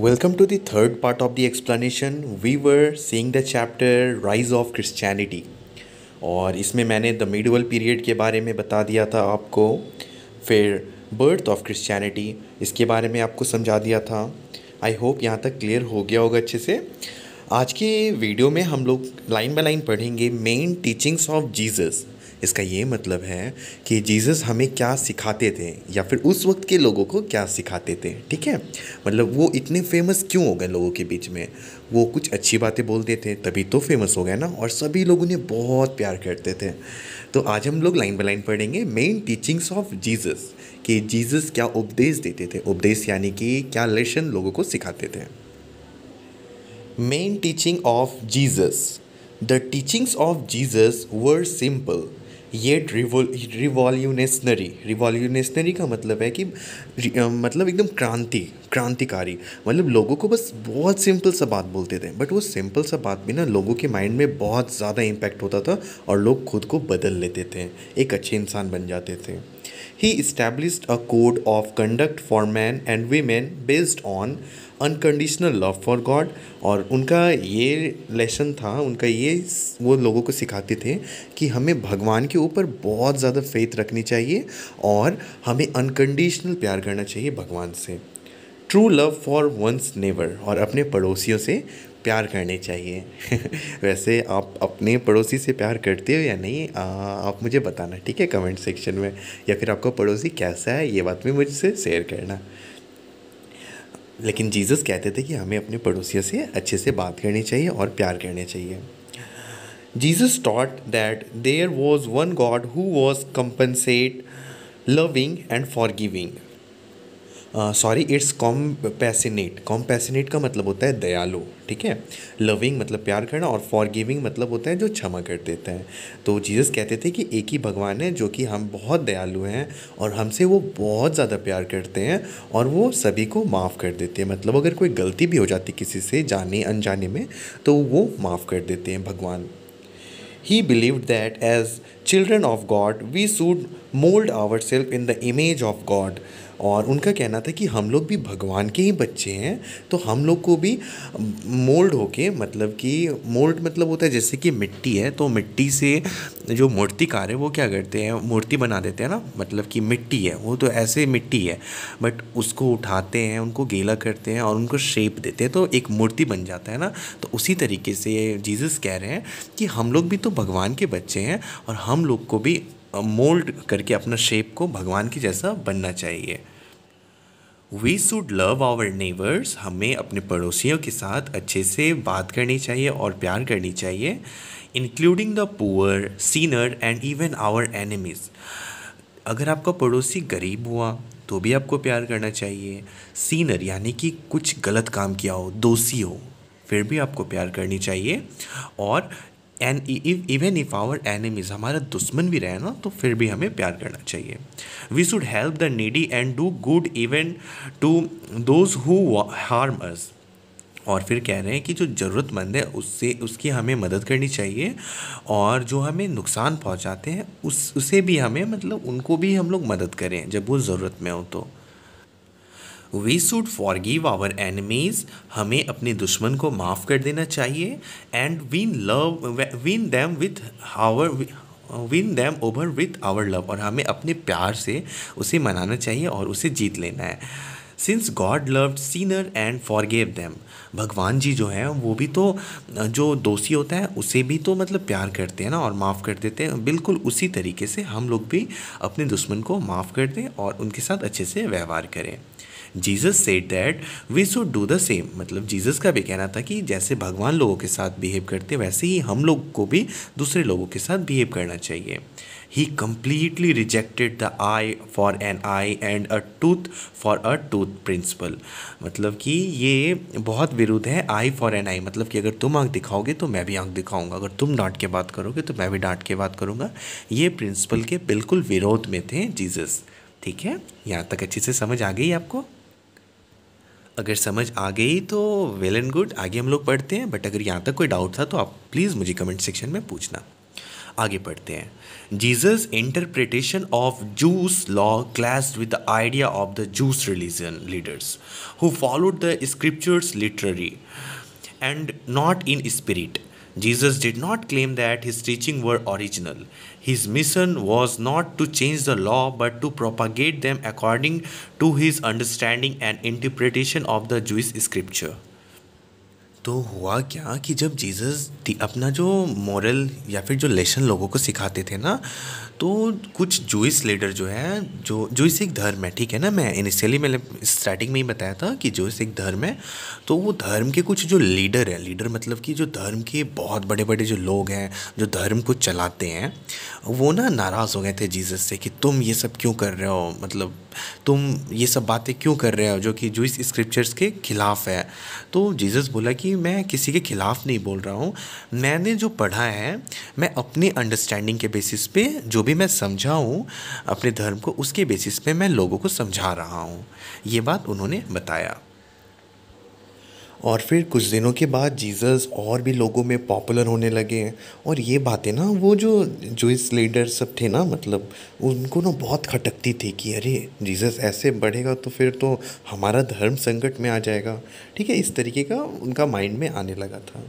Welcome to the third part of the explanation. We were seeing the chapter Rise of Christianity. और इसमें मैंने the medieval period के बारे में बता दिया था आपको फिर बर्थ ऑफ क्रिश्चियनिटी इसके बारे में आपको समझा दिया था आई होप यहाँ तक क्लियर हो गया होगा अच्छे से आज के वीडियो में हम लोग लाइन बाय लाइन पढ़ेंगे मेन टीचिंग्स ऑफ जीसस इसका ये मतलब है कि जीसस हमें क्या सिखाते थे या फिर उस वक्त के लोगों को क्या सिखाते थे ठीक है मतलब वो इतने फेमस क्यों हो गए लोगों के बीच में वो कुछ अच्छी बातें बोलते थे तभी तो फेमस हो गए ना और सभी लोग उन्हें बहुत प्यार करते थे तो आज हम लोग लाइन बाई लाइन पढ़ेंगे मेन टीचिंग्स ऑफ जीसस कि जीसस क्या उपदेश देते थे उपदेश यानी कि क्या लेसन लोगों को सिखाते थे main teaching of Jesus the teachings of Jesus were simple ये रिवॉल्यूनेशनरी रिवॉल्यूनेशनरी का मतलब है कि मतलब एकदम क्रांति क्रांतिकारी मतलब लोगों को बस बहुत सिंपल सा बात बोलते थे बट वो सिंपल सा बात भी ना लोगों के माइंड में बहुत ज़्यादा इम्पैक्ट होता था और लोग खुद को बदल लेते थे एक अच्छे इंसान बन जाते थे He established a code of conduct for men and women based on unconditional love for God और उनका ये लेसन था उनका ये वो लोगों को सिखाते थे कि हमें भगवान के ऊपर बहुत ज़्यादा फेथ रखनी चाहिए और हमें अनकंडीशनल प्यार करना चाहिए भगवान से true love for one's neighbour और अपने पड़ोसियों से प्यार करने चाहिए वैसे आप अपने पड़ोसी से प्यार करते हो या नहीं आ, आप मुझे बताना ठीक है कमेंट सेक्शन में या फिर आपका पड़ोसी कैसा है ये बात भी मुझसे शेयर करना लेकिन जीसस कहते थे कि हमें अपने पड़ोसियों से अच्छे से बात करनी चाहिए और प्यार करने चाहिए taught that there was one God who was compassionate loving and forgiving sorry it's compassionate compassionate का मतलब होता है दयालु ठीक है लविंग मतलब प्यार करना और फॉर गिविंग मतलब होता है जो क्षमा कर देते हैं तो जीसस कहते थे कि एक ही भगवान है जो कि हम बहुत दयालु हैं और हमसे वो बहुत ज़्यादा प्यार करते हैं और वो सभी को माफ़ कर देते हैं मतलब अगर कोई गलती भी हो जाती किसी से जाने अनजाने में तो वो माफ़ कर देते हैं भगवान he believe that as children of God we should mould our self in the image of God और उनका कहना था कि हम लोग भी भगवान के ही बच्चे हैं तो हम लोग को भी मोल्ड होके मतलब कि मोल्ड मतलब होता है जैसे कि मिट्टी है तो मिट्टी से जो मूर्तिकार है वो क्या करते हैं मूर्ति बना देते हैं ना मतलब कि मिट्टी है वो तो ऐसे मिट्टी है बट उसको उठाते हैं उनको गीला करते हैं और उनको शेप देते हैं तो एक मूर्ति बन जाता है ना तो उसी तरीके से जीसस कह रहे हैं कि हम लोग भी तो भगवान के बच्चे हैं और हम हम लोग को भी मोल्ड करके अपना शेप को भगवान की जैसा बनना चाहिए we should love our neighbours हमें अपने पड़ोसियों के साथ अच्छे से बात करनी चाहिए और प्यार करनी चाहिए including the poor sinner and even our enemies अगर आपका पड़ोसी गरीब हुआ तो भी आपको प्यार करना चाहिए सीनर यानी कि कुछ गलत काम किया हो दोषी हो फिर भी आपको प्यार करनी चाहिए और and even if our enemies हमारा दुश्मन भी रहे ना तो फिर भी हमें प्यार करना चाहिए we should help the needy and do good even to those who harm us और फिर कह रहे हैं कि जो ज़रूरतमंद है उससे उसकी हमें मदद करनी चाहिए और जो हमें नुकसान पहुंचाते हैं उस उसे भी हमें मतलब उनको भी हम लोग मदद करें जब वो ज़रूरत में हो तो we should give our enemies हमें अपने दुश्मन को माफ़ कर देना चाहिए and win love win them with our win them over with our love और हमें अपने प्यार से उसे मनाना चाहिए और उसे जीत लेना है since God loved sinner and forgave them भगवान जी जो हैं वो भी तो जो दोषी होता है उसे भी तो मतलब प्यार करते हैं ना और माफ़ कर देते हैं बिल्कुल उसी तरीके से हम लोग भी अपने दुश्मन को माफ़ कर दें और उनके साथ अच्छे से व्यवहार करें Jesus said that we should do the same मतलब जीसस का भी कहना था कि जैसे भगवान लोगों के साथ बिहेव करते वैसे ही हम लोग को भी दूसरे लोगों के साथ बिहेव करना चाहिए he completely rejected the eye for an eye and a tooth for a tooth principle मतलब कि ये बहुत विरुद्ध है आई फॉर एन आई मतलब कि अगर तुम आँख दिखाओगे तो मैं भी आँख दिखाऊंगा अगर तुम डांट के बात करोगे तो मैं भी डांट के बात करूँगा ये प्रिंसिपल के बिल्कुल विरोध में थे जीजस ठीक है यहाँ तक अच्छे से समझ आ गई आपको अगर समझ आ गई तो वेल एंड गुड आगे हम लोग पढ़ते हैं बट अगर यहाँ तक कोई डाउट था तो आप प्लीज़ मुझे कमेंट सेक्शन में पूछना आगे पढ़ते हैं Jesus interpretation of Jews law clash with the idea of the Jews religion leaders who followed the scriptures literally and not in spirit Jesus did not claim that his teachings were original. His mission was not to change the law but to propagate them according to his understanding and interpretation of the Jewish scripture. तो हुआ क्या कि जब Jesus अपना जो moral या फिर जो लेसन लोगों को सिखाते थे ना तो कुछ जूस लीडर जो है जो जूस एक धर्म है ठीक है ना मैं इनिशियली मैंने स्टार्टिंग में ही बताया था कि जूस एक धर्म है तो वो धर्म के कुछ जो लीडर हैं लीडर मतलब कि जो धर्म के बहुत बड़े बड़े जो लोग हैं जो धर्म को चलाते हैं वो ना नाराज़ हो गए थे जीसस से कि तुम ये सब क्यों कर रहे हो मतलब तुम ये सब बातें क्यों कर रहे हो जो कि जूस स्क्रिप्चर्स के खिलाफ है तो जीसस बोला कि मैं किसी के खिलाफ नहीं बोल रहा हूँ मैंने जो पढ़ा है मैं अपने अंडरस्टैंडिंग के बेसिस पे जो भी भी मैं समझाऊँ अपने धर्म को उसके बेसिस पे मैं लोगों को समझा रहा हूँ ये बात उन्होंने बताया और फिर कुछ दिनों के बाद जीसस और भी लोगों में पॉपुलर होने लगे और ये बातें ना वो जो जूस लीडर सब थे ना मतलब उनको ना बहुत खटकती थी कि अरे जीसस ऐसे बढ़ेगा तो फिर तो हमारा धर्म संकट में आ जाएगा ठीक है इस तरीके का उनका माइंड में आने लगा था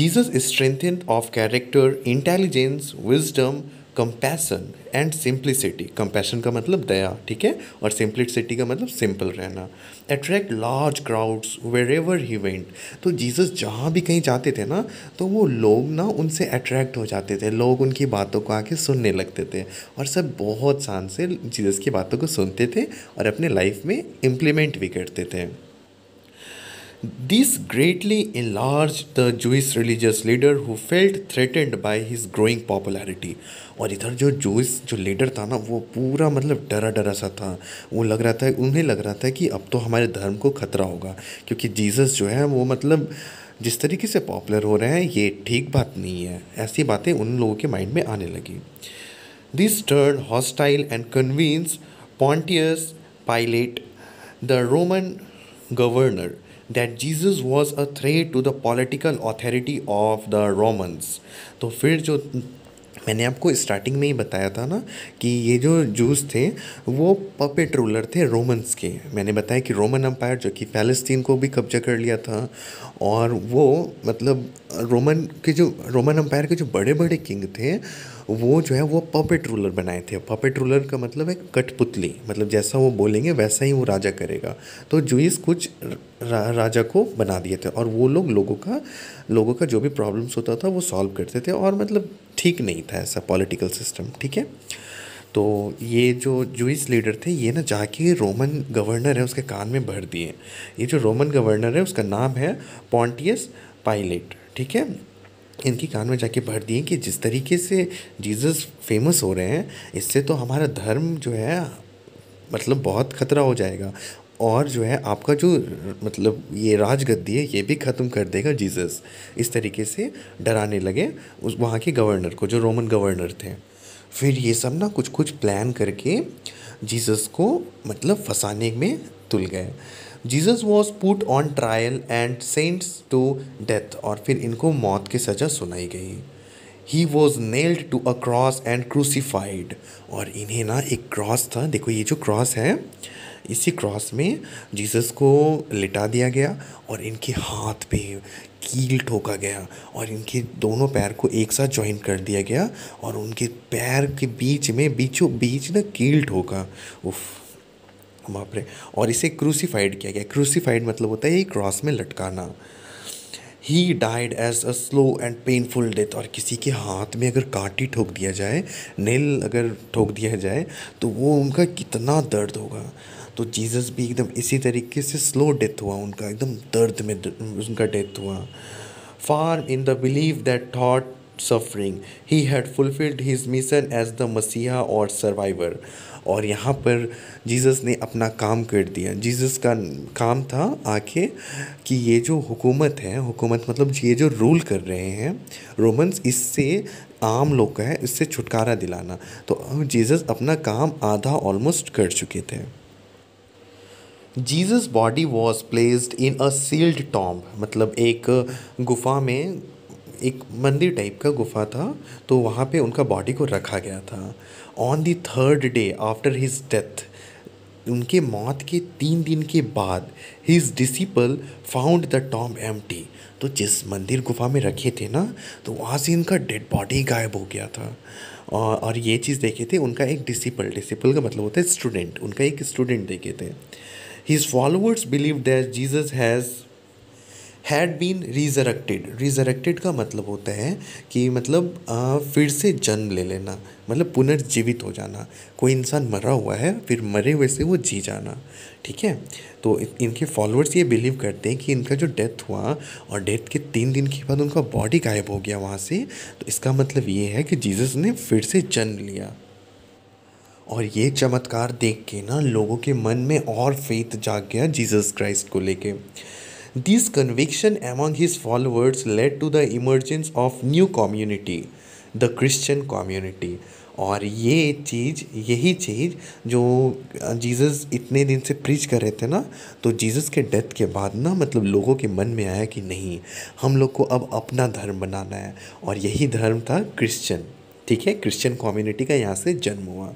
Jesus strength of character intelligence wisdom compassion and simplicity compassion का मतलब दया ठीक है और सिंप्लिसिटी का मतलब सिंपल रहना attract large crowds wherever he went तो जीसस जहाँ भी कहीं जाते थे ना तो वो लोग ना उनसे अट्रैक्ट हो जाते थे लोग उनकी बातों को आके सुनने लगते थे और सब बहुत शान से जीसस की बातों को सुनते थे और अपने लाइफ में इम्प्लीमेंट भी करते थे This greatly enlarged the Jewish religious leader who felt threatened by his growing popularity. और इधर जो जूस जो लीडर था ना वो पूरा मतलब डरा डरा सा था वो लग रहा था उन्हें लग रहा था कि अब तो हमारे धर्म को खतरा होगा क्योंकि जीसस जो है वो मतलब जिस तरीके से पॉपुलर हो रहे हैं ये ठीक बात नहीं है ऐसी बातें उन लोगों के माइंड में आने लगी this turn hostile and convince Pontius Pilate the Roman governor that Jesus was a threat to the political authority of the Romans तो फिर जो मैंने आपको स्टार्टिंग में ही बताया था ना कि ये जो जूस थे वो पपेट रूलर थे रोमन्स के मैंने बताया कि रोमन अम्पायर जो कि फैलस्तीन को भी कब्जा कर लिया था और वो मतलब रोमन के जो रोमन अम्पायर के जो बड़े बड़े किंग थे वो जो है वो पपेट रूलर बनाए थे पपेट रूलर का मतलब है कठपुतली मतलब जैसा वो बोलेंगे वैसा ही वो राजा करेगा तो जूस कुछ रा, राजा को बना दिए थे और वो लोग लोगों का लोगों का जो भी प्रॉब्लम्स होता था वो सॉल्व करते थे और मतलब ठीक नहीं था ऐसा पॉलिटिकल सिस्टम ठीक है तो ये जो जूस लीडर थे ये ना जाके रोमन गवर्नर है उसके कान में भर दिए ये जो रोमन गवर्नर है उसका नाम है पॉन्टियस पाइलेट ठीक है इनकी कान में जाके भर दिए कि जिस तरीके से जीसस फेमस हो रहे हैं इससे तो हमारा धर्म जो है मतलब बहुत खतरा हो जाएगा और जो है आपका जो मतलब ये राजगद्दी है ये भी ख़त्म कर देगा जीसस इस तरीके से डराने लगे उस वहाँ के गवर्नर को जो रोमन गवर्नर थे फिर ये सब ना कुछ कुछ प्लान करके जीसस को मतलब फंसाने में तुल गए Jesus was put on trial and sentenced to death और फिर इनको मौत की सज़ा सुनाई गई he was nailed to a cross and crucified और इन्हें ना एक क्रॉस था देखो ये जो क्रॉस है इसी क्रॉस में जीसस को लिटा दिया गया और इनके हाथ पे कील ठोका गया और इनके दोनों पैर को एक साथ ज्वाइन कर दिया गया और उनके पैर के बीच में बीचों बीच ना कील ठोका उफ़ बाप रे और इसे क्रूसीफाइड किया गया क्रूसीफाइड मतलब होता है क्रॉस में लटकाना he died as a slow and painful death और किसी के हाथ में अगर काटी ठोक दिया जाए नेल अगर ठोक दिया जाए तो वो उनका कितना दर्द होगा तो जीसस भी एकदम इसी तरीके से स्लो डेथ हुआ उनका एकदम दर्द में उनका डेथ हुआ far in the believe that thought suffering he had fulfilled his mission as the Messiah और सर्वाइवर और यहाँ पर जीसस ने अपना काम कर दिया जीसस का काम था आके कि ये जो हुकूमत है हुकूमत मतलब ये जो रूल कर रहे हैं रोमन्स इससे आम लोग का है इससे छुटकारा दिलाना तो जीसस अपना काम आधा ऑलमोस्ट कर चुके थे Jesus body was placed in a sealed tomb मतलब एक गुफा में एक मंदिर टाइप का गुफा था तो वहाँ पे उनका बॉडी को रखा गया था on the third day after his death उनके मौत के तीन दिन के बाद his disciple found the tomb एम तो जिस मंदिर गुफा में रखे थे ना तो वहाँ से इनका डेड बॉडी गायब हो गया था और ये चीज़ देखे थे उनका एक डिसिपल डिसिपल का मतलब होता है स्टूडेंट उनका एक स्टूडेंट देखे थे his followers believe that Jesus has had been resurrected resurrected का मतलब होता है कि मतलब आ, फिर से जन्म ले लेना मतलब पुनर्जीवित हो जाना कोई इंसान मरा हुआ है फिर मरे हुए से वो जी जाना ठीक है तो इनके फॉलोअर्स ये बिलीव करते हैं कि इनका जो डेथ हुआ और डेथ के तीन दिन के बाद उनका बॉडी गायब हो गया वहाँ से तो इसका मतलब ये है कि जीसस ने फिर से जन्म लिया और ये चमत्कार देख के ना लोगों के मन में और फेथ जाग गया जीसस क्राइस्ट को लेके This conviction among his followers led to the emergence of new community, the Christian community. और ये चीज़ यही चीज़ जो जीसस इतने दिन से प्रीच कर रहे थे ना तो जीसस के डेथ के बाद ना मतलब लोगों के मन में आया कि नहीं हम लोग को अब अपना धर्म बनाना है और यही धर्म था क्रिश्चियन ठीक है क्रिश्चियन कम्युनिटी का यहाँ से जन्म हुआ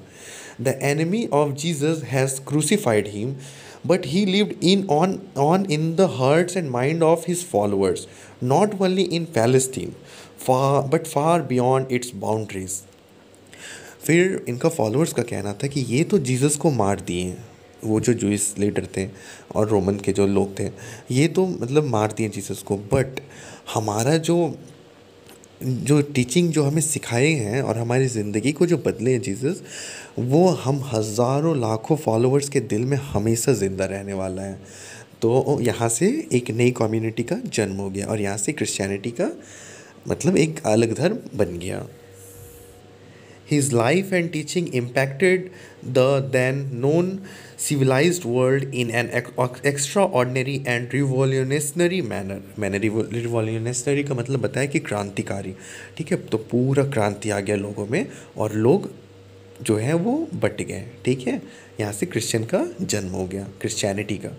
the enemy of Jesus has crucified him but he lived in on on in the hearts and mind of his followers not only in Palestine but far beyond its boundaries फिर इनका followers का कहना था कि ये तो Jesus को मार दिए वो जो जूस लीडर थे और रोमन के जो लोग थे ये तो मतलब मार दिए जीसस को बट हमारा जो जो टीचिंग जो हमें सिखाए हैं और हमारी ज़िंदगी को जो बदले हैं जीसस वो हम हज़ारों लाखों फॉलोअर्स के दिल में हमेशा ज़िंदा रहने वाला है तो यहाँ से एक नई कम्युनिटी का जन्म हो गया और यहाँ से क्रिश्चियनिटी का मतलब एक अलग धर्म बन गया His life and teaching impacted the then known civilized world in an ex- extraordinary and revolutionary manner मैंने revolutionary का मतलब बताया कि क्रांतिकारी ठीक है तो पूरा क्रांति आ गया लोगों में और लोग जो है वो बट गए ठीक है यहाँ से क्रिश्चियन का जन्म हो गया क्रिश्चियनिटी का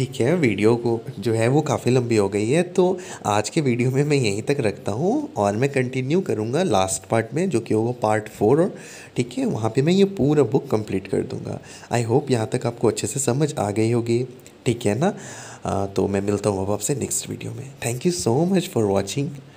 ठीक है वीडियो को जो है वो काफ़ी लंबी हो गई है तो आज के वीडियो में मैं यहीं तक रखता हूँ और मैं कंटिन्यू करूँगा लास्ट पार्ट में जो कि होगा पार्ट फोर ठीक है वहाँ पे मैं ये पूरा बुक कंप्लीट कर दूँगा आई होप यहाँ तक आपको अच्छे से समझ आ गई होगी ठीक है ना आ, तो मैं मिलता हूँ अब आपसे नेक्स्ट वीडियो में thank you so much for watching